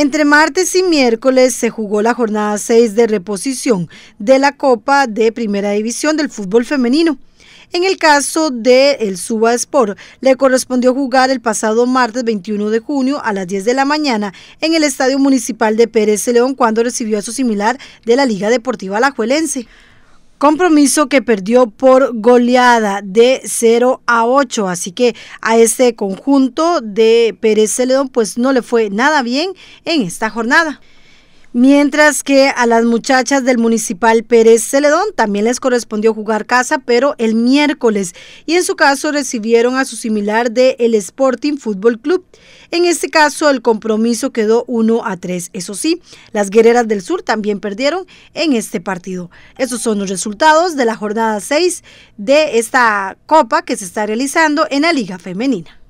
Entre martes y miércoles se jugó la jornada 6 de reposición de la Copa de Primera División del Fútbol Femenino. En el caso de el Suba Sport, le correspondió jugar el pasado martes 21 de junio a las 10 de la mañana en el Estadio Municipal de Pérez León cuando recibió a su similar de la Liga Deportiva Alajuelense. Compromiso que perdió por goleada de 0 a 8. Así que a este conjunto de Pérez Celedón pues no le fue nada bien en esta jornada. Mientras que a las muchachas del Municipal Pérez Celedón también les correspondió jugar casa, pero el miércoles, y en su caso recibieron a su similar de el Sporting Fútbol Club. En este caso, el compromiso quedó 1 a 3. Eso sí, las guerreras del sur también perdieron en este partido. Esos son los resultados de la jornada 6 de esta copa que se está realizando en la Liga Femenina.